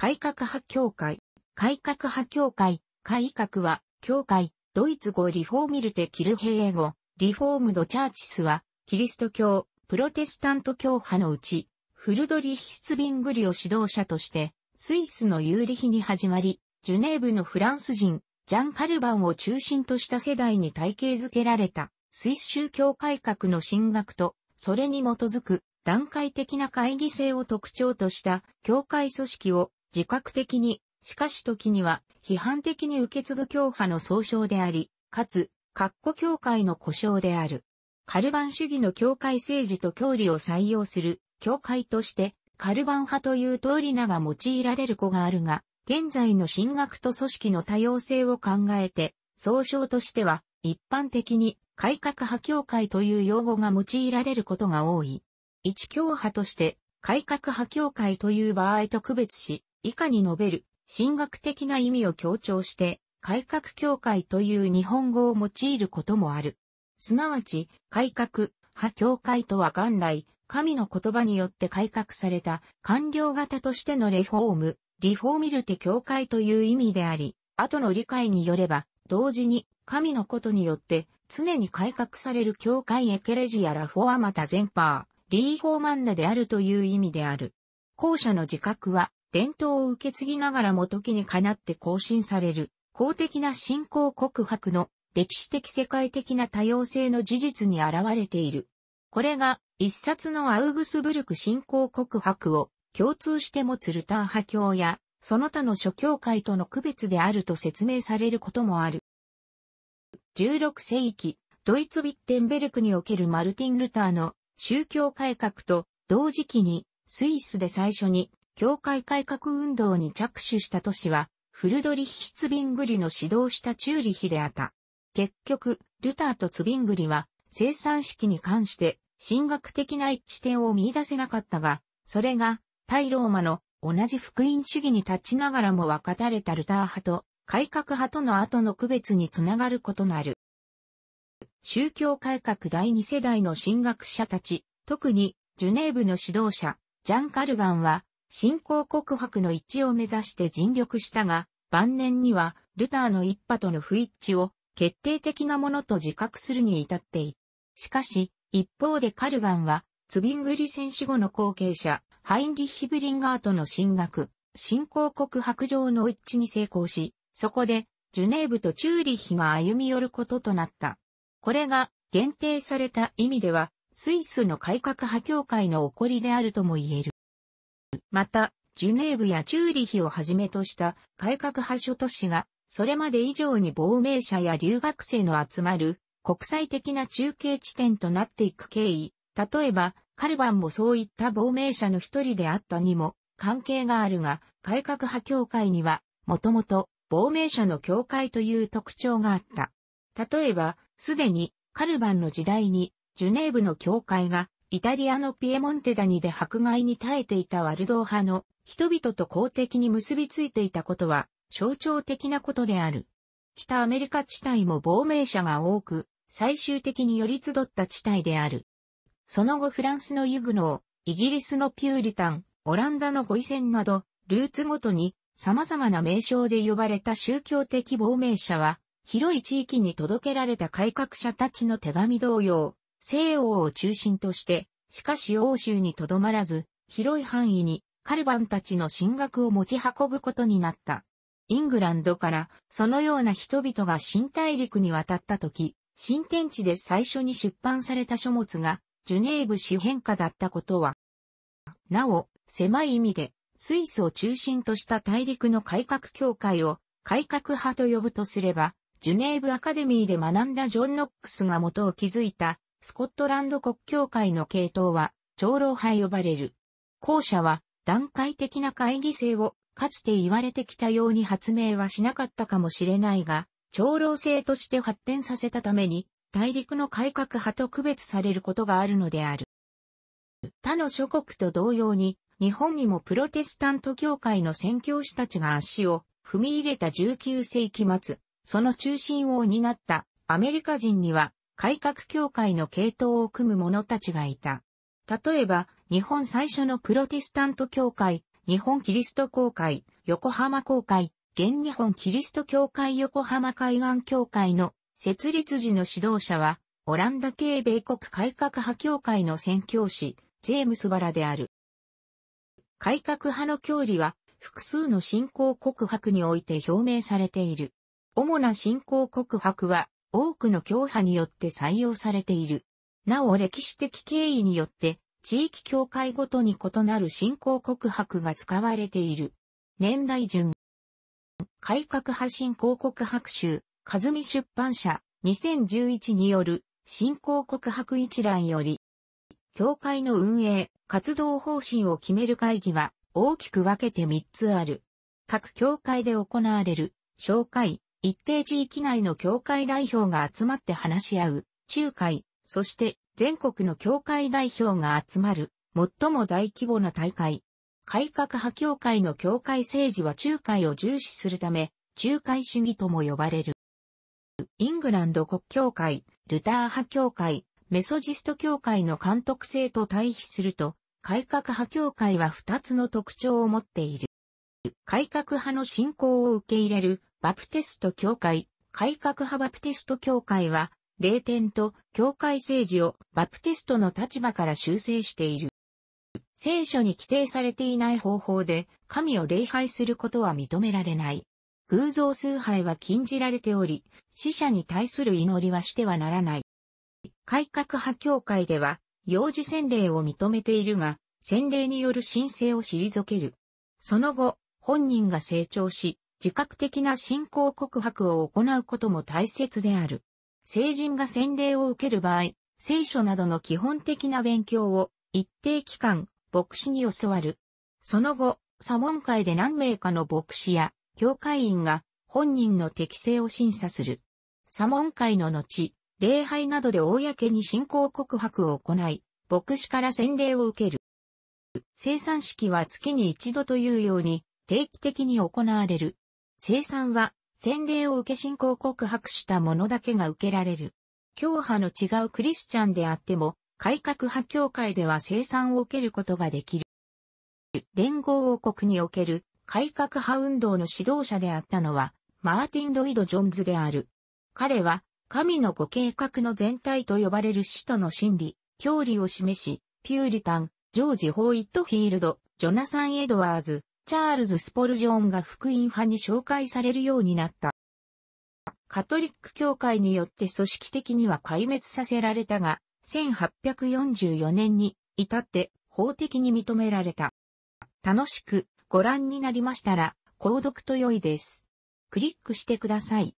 改革派協会。改革派協会、改革は、教会、ドイツ語リフォーミルテ・キルヘ英語、リフォームド・チャーチスは、キリスト教、プロテスタント教派のうち、フルドリヒスビングリを指導者として、スイスのユーリヒに始まり、ジュネーブのフランス人、ジャン・カルバンを中心とした世代に体系づけられた、スイス宗教改革の進学と、それに基づく段階的な会議制を特徴とした教会組織を自覚的に、しかし時には批判的に受け継ぐ教派の総称であり、かつ、括弧教会の故障である。カルバン主義の教会政治と教理を採用する教会として、カルバン派という通り名が用いられる子があるが、現在の進学と組織の多様性を考えて、総称としては、一般的に改革派教会という用語が用いられることが多い。一教派として、改革派教会という場合と区別し、以下に述べる、神学的な意味を強調して、改革教会という日本語を用いることもある。すなわち、改革、派教会とは元来、神の言葉によって改革された、官僚型としてのレフォーム、リフォーミルテ教会という意味であり、後の理解によれば、同時に、神のことによって、常に改革される教会エケレジアラフォアマタゼンパー、リーフォーマンナであるという意味である。後者の自覚は、伝統を受け継ぎながらも時にかなって更新される、公的な信仰告白の歴史的世界的な多様性の事実に現れている。これが一冊のアウグスブルク信仰告白を共通して持つルター派教やその他の諸教会との区別であると説明されることもある。16世紀、ドイツビッテンベルクにおけるマルティン・ルターの宗教改革と同時期にスイスで最初に教会改革運動に着手した都市は、フルドリヒ・ツビングリの指導したチューリヒであった。結局、ルターとツビングリは、生産式に関して、神学的な一致点を見出せなかったが、それが、対ローマの同じ福音主義に立ちながらも分かたれたルター派と、改革派との後の区別につながることなる。宗教改革第二世代の神学者たち、特にジュネーブの指導者、ジャン・カルバンは、信仰告白の一致を目指して尽力したが、晩年には、ルターの一派との不一致を、決定的なものと自覚するに至っている。しかし、一方でカルバンは、ツビングリ戦死後の後継者、ハインリッヒ・ブリンガーとの進学、信仰告白上の一致に成功し、そこで、ジュネーブとチューリッヒが歩み寄ることとなった。これが、限定された意味では、スイスの改革派協会の起こりであるとも言える。また、ジュネーブやチューリヒをはじめとした改革派諸都市が、それまで以上に亡命者や留学生の集まる国際的な中継地点となっていく経緯、例えば、カルバンもそういった亡命者の一人であったにも関係があるが、改革派協会には、もともと亡命者の協会という特徴があった。例えば、すでにカルバンの時代にジュネーブの教会がイタリアのピエモンテダニで迫害に耐えていたワルドー派の人々と公的に結びついていたことは象徴的なことである。北アメリカ地帯も亡命者が多く、最終的に寄り集った地帯である。その後フランスのユグノー、イギリスのピューリタン、オランダのゴイセンなど、ルーツごとに様々な名称で呼ばれた宗教的亡命者は、広い地域に届けられた改革者たちの手紙同様、西欧を中心として、しかし欧州にとどまらず、広い範囲にカルバンたちの進学を持ち運ぶことになった。イングランドからそのような人々が新大陸に渡った時、新天地で最初に出版された書物がジュネーブ詩変化だったことは、なお、狭い意味でスイスを中心とした大陸の改革協会を改革派と呼ぶとすれば、ジュネーブアカデミーで学んだジョン・ノックスが元を築いたスコットランド国教会の系統は、長老派呼ばれる。後者は、段階的な会議制を、かつて言われてきたように発明はしなかったかもしれないが、長老制として発展させたために、大陸の改革派と区別されることがあるのである。他の諸国と同様に、日本にもプロテスタント教会の宣教師たちが足を踏み入れた19世紀末、その中心を担ったアメリカ人には改革協会の系統を組む者たちがいた。例えば、日本最初のプロテスタント協会、日本キリスト公会、横浜公会、現日本キリスト教会横浜海岸協会の設立時の指導者は、オランダ系米国改革派協会の宣教師、ジェームス・バラである。改革派の教理は、複数の信仰告白において表明されている。主な信仰告白は、多くの教派によって採用されている。なお歴史的経緯によって、地域教会ごとに異なる信仰告白が使われている。年代順。改革派信仰告白集、和美出版社、2011による、信仰告白一覧より、教会の運営、活動方針を決める会議は、大きく分けて3つある。各教会で行われる、紹介、一定地域内の協会代表が集まって話し合う、仲介、そして全国の協会代表が集まる、最も大規模な大会。改革派協会の協会政治は仲介を重視するため、仲介主義とも呼ばれる。イングランド国教会、ルター派教会、メソジスト教会の監督制と対比すると、改革派教会は2つの特徴を持っている。改革派の信仰を受け入れるバプテスト教会、改革派バプテスト教会は、霊典と教会政治をバプテストの立場から修正している。聖書に規定されていない方法で神を礼拝することは認められない。偶像崇拝は禁じられており、死者に対する祈りはしてはならない。改革派教会では、幼児洗礼を認めているが、洗礼による申請を退ける。その後、本人が成長し、自覚的な信仰告白を行うことも大切である。成人が洗礼を受ける場合、聖書などの基本的な勉強を一定期間、牧師に教わる。その後、サモン会で何名かの牧師や教会員が本人の適性を審査する。サモン会の後、礼拝などで公に信仰告白を行い、牧師から洗礼を受ける。生産式は月に一度というように定期的に行われる。生産は、洗礼を受け信仰告白した者だけが受けられる。教派の違うクリスチャンであっても、改革派教会では生産を受けることができる。連合王国における改革派運動の指導者であったのは、マーティン・ロイド・ジョンズである。彼は、神のご計画の全体と呼ばれる使徒の真理、教理を示し、ピューリタン、ジョージ・ホーイットフィールド、ジョナサン・エドワーズ、チャールズ・スポルジョンが福音派に紹介されるようになった。カトリック教会によって組織的には壊滅させられたが、1844年に至って法的に認められた。楽しくご覧になりましたら、購読と良いです。クリックしてください。